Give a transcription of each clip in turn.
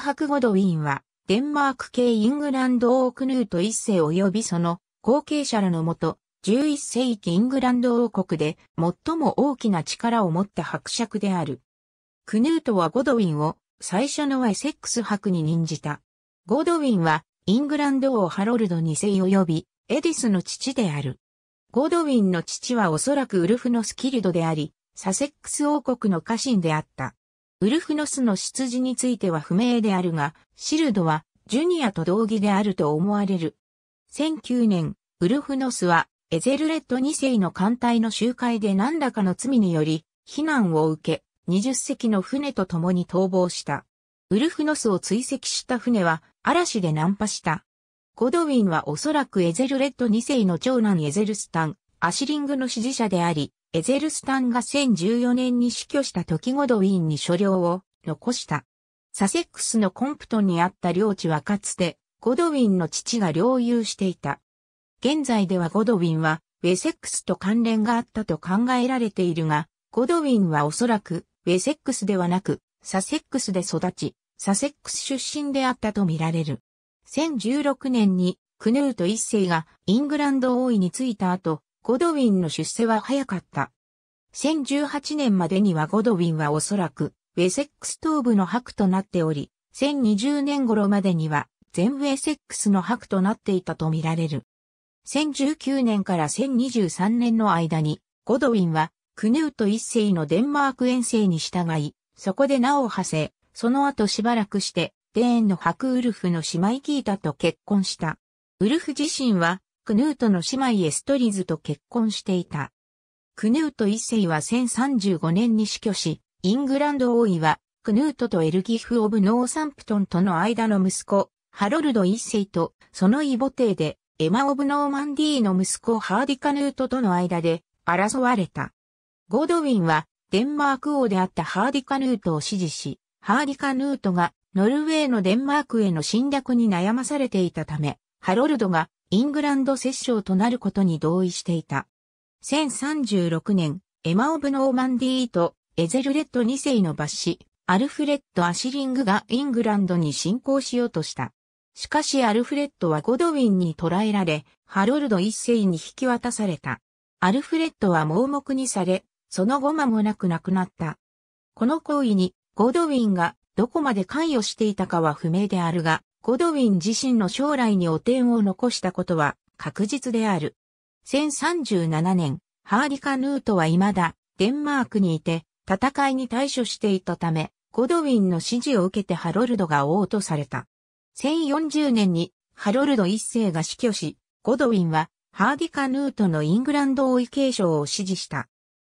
白ゴドウィンは、デンマーク系イングランド王クヌート一世及びその後継者らのもと、11世紀イングランド王国で最も大きな力を持った伯爵である。クヌートはゴドウィンを最初のイセックス伯に任じた。ゴドウィンはイングランド王ハロルド2世及びエディスの父である。ゴドウィンの父はおそらくウルフのスキルドであり、サセックス王国の家臣であった。ウルフノスの出自については不明であるが、シルドはジュニアと同義であると思われる。1009年、ウルフノスはエゼルレッド2世の艦隊の集会で何らかの罪により、非難を受け、20隻の船と共に逃亡した。ウルフノスを追跡した船は嵐で難破した。ゴドウィンはおそらくエゼルレッド2世の長男エゼルスタン、アシリングの支持者であり、エゼルスタンが1014年に死去した時ゴドウィンに所領を残した。サセックスのコンプトンにあった領地はかつて、ゴドウィンの父が領有していた。現在ではゴドウィンは、ウェセックスと関連があったと考えられているが、ゴドウィンはおそらく、ウェセックスではなく、サセックスで育ち、サセックス出身であったとみられる。1016年に、クヌート一世がイングランド王位に就いた後、ゴドウィンの出世は早かった。1018年までにはゴドウィンはおそらく、ウェセックス東部の白となっており、1020年頃までには、全ウェセックスの白となっていたとみられる。1019年から1023年の間に、ゴドウィンは、クヌート一世のデンマーク遠征に従い、そこで名を馳せ、その後しばらくして、デーンの白ウルフの姉妹キータと結婚した。ウルフ自身は、クヌートの姉妹エストリズと結婚していた。クヌート一世は1035年に死去し、イングランド王位は、クヌートとエルギフ・オブ・ノーサンプトンとの間の息子、ハロルド一世と、その異母弟で、エマ・オブ・ノーマンディーの息子ハーディ・カヌートとの間で、争われた。ゴードウィンは、デンマーク王であったハーディ・カヌートを支持し、ハーディ・カヌートが、ノルウェーのデンマークへの侵略に悩まされていたため、ハロルドがイングランド摂政となることに同意していた。1036年、エマ・オブ・ノーマンディーとエゼルレッド2世の抜子、アルフレッド・アシリングがイングランドに侵攻しようとした。しかしアルフレッドはゴドウィンに捕らえられ、ハロルド一世に引き渡された。アルフレッドは盲目にされ、その後間もなく亡くなった。この行為にゴドウィンがどこまで関与していたかは不明であるが、ゴドウィン自身の将来に汚点を残したことは確実である。1037年、ハーリカ・ヌートは未だデンマークにいて戦いに対処していたため、ゴドウィンの指示を受けてハロルドが王とされた。1040年にハロルド一世が死去し、ゴドウィンはハーディカ・ヌートのイングランド王位継承を支持した。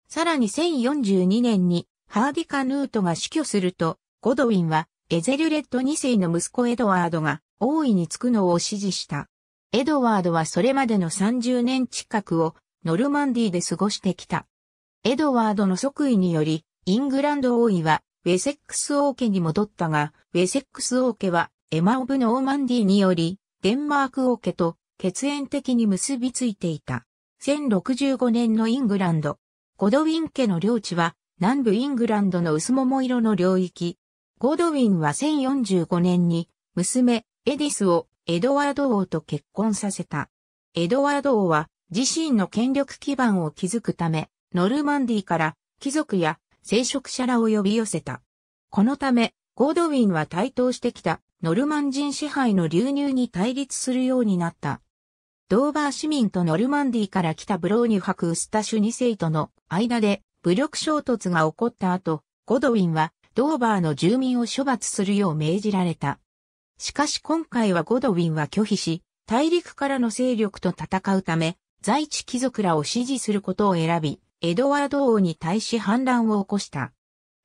さらに1042年にハーディカ・ヌートが死去すると、ゴドウィンはエゼルレッド2世の息子エドワードが王位につくのを支持した。エドワードはそれまでの30年近くをノルマンディで過ごしてきた。エドワードの即位により、イングランド王位はウェセックス王家に戻ったが、ウェセックス王家はエマ・オブ・ノーマンディにより、デンマーク王家と血縁的に結びついていた。1065年のイングランド。ゴドウィン家の領地は南部イングランドの薄桃色の領域、ゴードウィンは1045年に娘エディスをエドワード王と結婚させた。エドワード王は自身の権力基盤を築くためノルマンディから貴族や聖職者らを呼び寄せた。このためゴードウィンは台頭してきたノルマン人支配の流入に対立するようになった。ドーバー市民とノルマンディから来たブローニュ博ウスタシュ2世との間で武力衝突が起こった後、ゴドウィンはドーバーの住民を処罰するよう命じられた。しかし今回はゴドウィンは拒否し、大陸からの勢力と戦うため、在地貴族らを支持することを選び、エドワード王に対し反乱を起こした。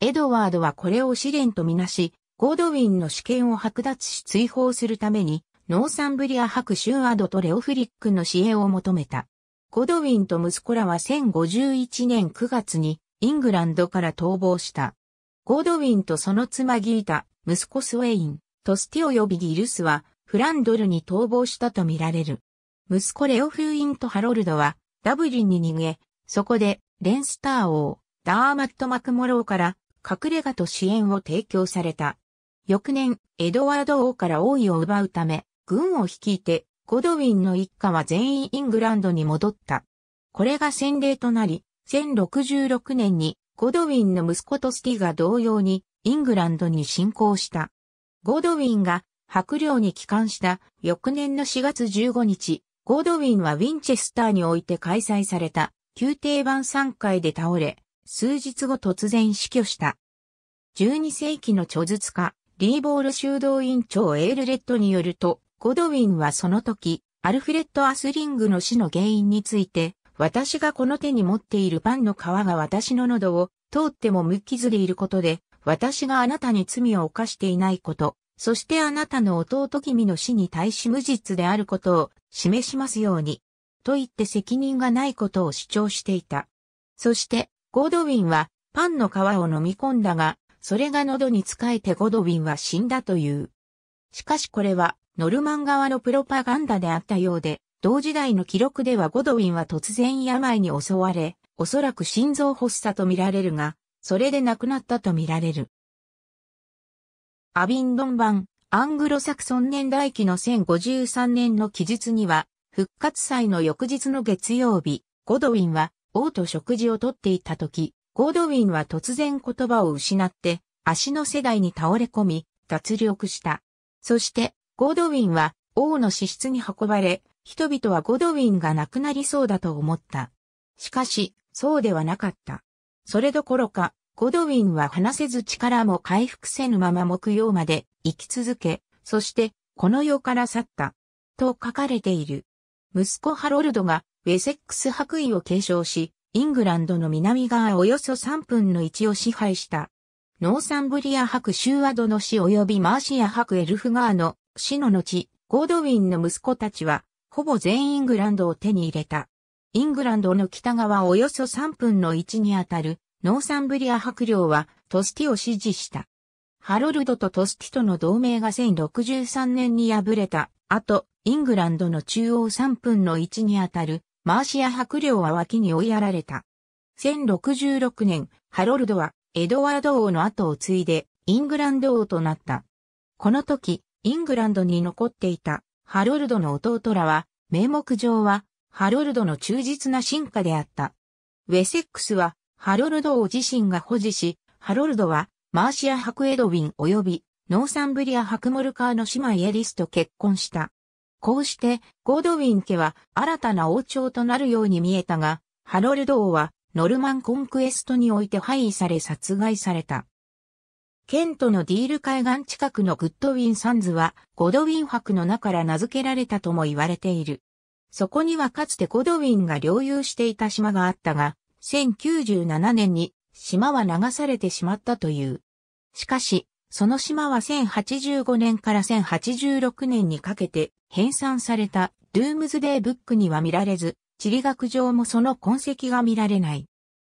エドワードはこれを試練とみなし、ゴードウィンの主権を剥奪し追放するために、ノーサンブリア伯シュアドとレオフリックの支援を求めた。ゴドウィンと息子らは1051年9月にイングランドから逃亡した。ゴードウィンとその妻ギータ、息子スウェイン、トスティオ及びギルスはフランドルに逃亡したとみられる。息子レオ・フーインとハロルドはダブリンに逃げ、そこでレンスター王、ダーマット・マクモローから隠れ家と支援を提供された。翌年、エドワード王から王位を奪うため、軍を率いて、ゴドウィンの一家は全員イングランドに戻った。これが先例となり、1066年にゴドウィンの息子とスティが同様にイングランドに侵攻した。ゴドウィンが白領に帰還した翌年の4月15日、ゴドウィンはウィンチェスターにおいて開催された宮廷版3回で倒れ、数日後突然死去した。12世紀の著述家、リーボール修道院長エールレッドによると、ゴドウィンはその時、アルフレッド・アスリングの死の原因について、私がこの手に持っているパンの皮が私の喉を通っても無傷でいることで、私があなたに罪を犯していないこと、そしてあなたの弟君の死に対し無実であることを示しますように、と言って責任がないことを主張していた。そして、ゴードウィンはパンの皮を飲み込んだが、それが喉に仕えてゴードウィンは死んだという。しかしこれは、ノルマン側のプロパガンダであったようで、同時代の記録ではゴドウィンは突然病に襲われ、おそらく心臓発作とみられるが、それで亡くなったとみられる。アビンドン版、アングロサクソン年代記の1053年の記述には、復活祭の翌日の月曜日、ゴドウィンは王と食事をとっていた時、ゴドウィンは突然言葉を失って、足の世代に倒れ込み、脱力した。そして、ゴドウィンは王の死室に運ばれ、人々はゴドウィンが亡くなりそうだと思った。しかし、そうではなかった。それどころか、ゴドウィンは話せず力も回復せぬまま木曜まで生き続け、そしてこの世から去った。と書かれている。息子ハロルドがウェセックス白衣を継承し、イングランドの南側およそ3分の1を支配した。ノーサンブリア白シューアドの死及びマーシア白エルフーの死の後、ゴードウィンの息子たちはほぼ全イングランドを手に入れた。イングランドの北側およそ3分の1にあたるノーサンブリア伯領はトスティを支持した。ハロルドとトスティとの同盟が1063年に敗れた後、イングランドの中央3分の1にあたるマーシア伯領は脇に追いやられた。1066年、ハロルドはエドワード王の後を継いでイングランド王となった。この時、イングランドに残っていたハロルドの弟らは、名目上は、ハロルドの忠実な進化であった。ウェセックスは、ハロルド王自身が保持し、ハロルドは、マーシア伯エドウィン及び、ノーサンブリアクモルカーの姉妹エリスと結婚した。こうして、ゴードウィン家は新たな王朝となるように見えたが、ハロルド王はノルマンコンクエストにおいて廃位され殺害された。ケントのディール海岸近くのグッドウィンサンズは、ゴドウィン博の名から名付けられたとも言われている。そこにはかつてゴドウィンが領有していた島があったが、1097年に島は流されてしまったという。しかし、その島は1085年から1086年にかけて編纂されたドゥームズデーブックには見られず、地理学上もその痕跡が見られない。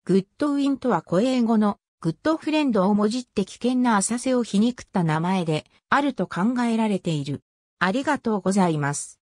グッドウィンとは古英語のグッドフレンドをもじって危険な浅瀬を皮肉った名前であると考えられている。ありがとうございます。